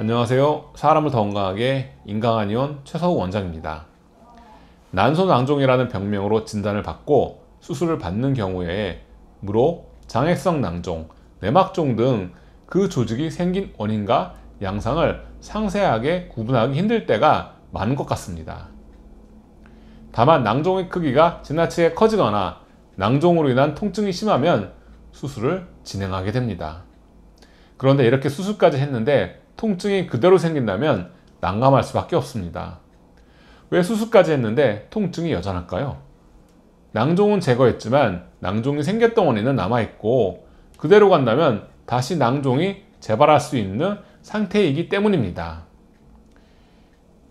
안녕하세요. 사람을 더 건강하게 인강한 이원 최서우 원장입니다. 난소낭종이라는 병명으로 진단을 받고 수술을 받는 경우에 무로 장액성 낭종, 내막종 등 그 조직이 생긴 원인과 양상을 상세하게 구분하기 힘들 때가 많은 것 같습니다. 다만 낭종의 크기가 지나치게 커지거나 낭종으로 인한 통증이 심하면 수술을 진행하게 됩니다. 그런데 이렇게 수술까지 했는데 통증이 그대로 생긴다면 난감할 수밖에 없습니다. 왜 수술까지 했는데 통증이 여전할까요? 낭종은 제거했지만 낭종이 생겼던 원인은 남아있고 그대로 간다면 다시 낭종이 재발할 수 있는 상태이기 때문입니다.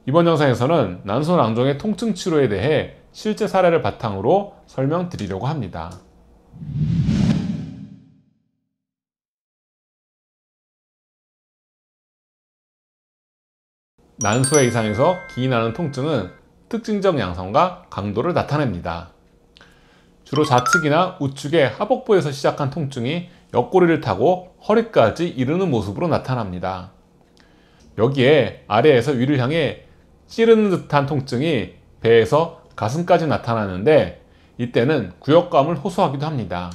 이번 영상에서는 난소 낭종의 통증 치료에 대해 실제 사례를 바탕으로 설명드리려고 합니다. 난소에이상해서 기인하는 통증은 특징적 양성과 강도를 나타냅니다. 주로 좌측이나 우측의 하복부에서 시작한 통증이 옆구리를 타고 허리까지 이르는 모습으로 나타납니다. 여기에 아래에서 위를 향해 찌르는 듯한 통증이 배에서 가슴까지 나타나는데 이때는 구역감을 호소하기도 합니다.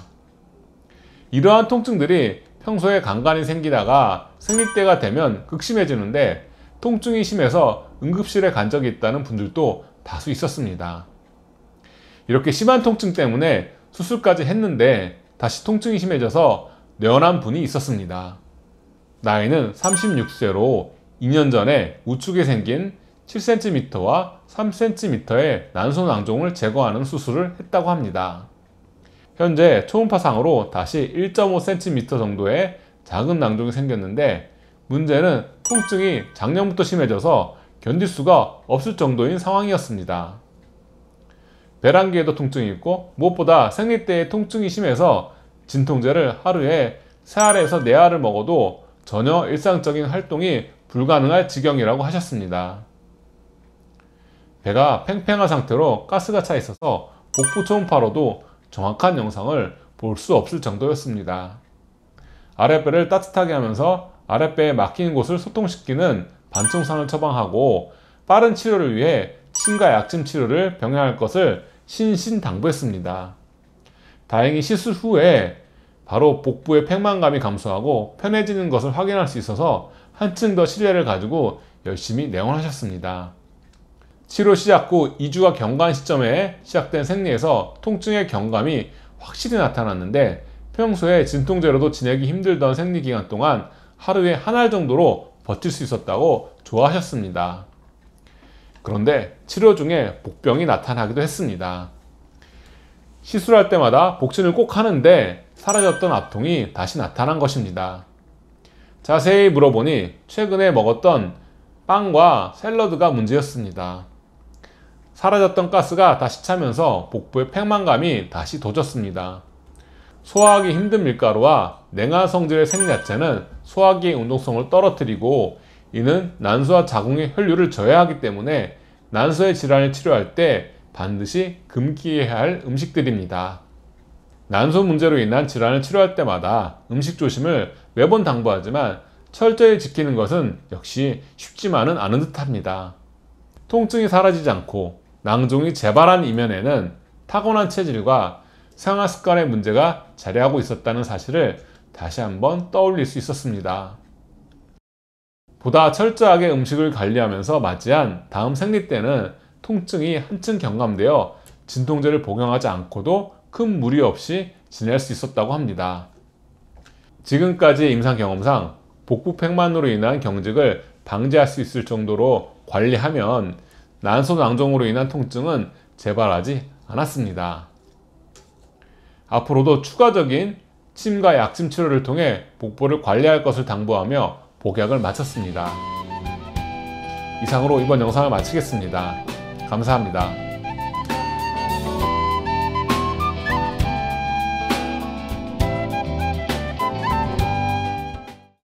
이러한 통증들이 평소에 간간히 생기다가 생리대가 되면 극심해지는데 통증이 심해서 응급실에 간 적이 있다는 분들도 다수 있었습니다. 이렇게 심한 통증 때문에 수술까지 했는데 다시 통증이 심해져서 뇌원한 분이 있었습니다. 나이는 36세로 2년 전에 우측에 생긴 7cm와 3cm의 난소 낭종을 제거하는 수술을 했다고 합니다. 현재 초음파상으로 다시 1.5cm 정도의 작은 낭종이 생겼는데 문제는 통증이 작년부터 심해져서 견딜 수가 없을 정도인 상황이었습니다. 배란기에도 통증이 있고 무엇보다 생리 때의 통증이 심해서 진통제를 하루에 3알에서4알을 먹어도 전혀 일상적인 활동이 불가능할 지경이라고 하셨습니다. 배가 팽팽한 상태로 가스가 차 있어서 복부 초음파로도 정확한 영상을 볼 수 없을 정도였습니다. 아랫배를 따뜻하게 하면서 아랫배에 막히는 곳을 소통시키는 반충상을 처방하고 빠른 치료를 위해 침과 약침 치료를 병행할 것을 신신 당부했습니다. 다행히 시술 후에 바로 복부의 팽만감이 감소하고 편해지는 것을 확인할 수 있어서 한층 더 신뢰를 가지고 열심히 내원하셨습니다. 치료 시작 후 2주가 경과한 시점에 시작된 생리에서 통증의 경감이 확실히 나타났는데 평소에 진통제로도 지내기 힘들던 생리 기간 동안 하루에 한 알 정도로 버틸 수 있었다고 좋아하셨습니다. 그런데 치료 중에 복병이 나타나기도 했습니다. 시술할 때마다 복진을 꼭 하는데 사라졌던 아통이 다시 나타난 것입니다. 자세히 물어보니 최근에 먹었던 빵과 샐러드가 문제였습니다. 사라졌던 가스가 다시 차면서 복부의 팽만감이 다시 도졌습니다. 소화하기 힘든 밀가루와 냉한 성질의 생야채는 소화기의 운동성을 떨어뜨리고 이는 난소와 자궁의 혈류를 저해하기 때문에 난소의 질환을 치료할 때 반드시 금기해야 할 음식들입니다. 난소 문제로 인한 질환을 치료할 때마다 음식 조심을 매번 당부하지만 철저히 지키는 것은 역시 쉽지만은 않은 듯합니다. 통증이 사라지지 않고 낭종이 재발한 이면에는 타고난 체질과 생활 습관의 문제가 자리하고 있었다는 사실을 다시 한번 떠올릴 수 있었습니다. 보다 철저하게 음식을 관리하면서 맞이한 다음 생리 때는 통증이 한층 경감되어 진통제를 복용하지 않고도 큰 무리 없이 지낼 수 있었다고 합니다. 지금까지 임상 경험상 복부팽만으로 인한 경직을 방지할 수 있을 정도로 관리하면 난소낭종으로 인한 통증은 재발하지 않았습니다. 앞으로도 추가적인 침과 약침 치료를 통해 복부를 관리할 것을 당부하며 복약을 마쳤습니다. 이상으로 이번 영상을 마치겠습니다. 감사합니다.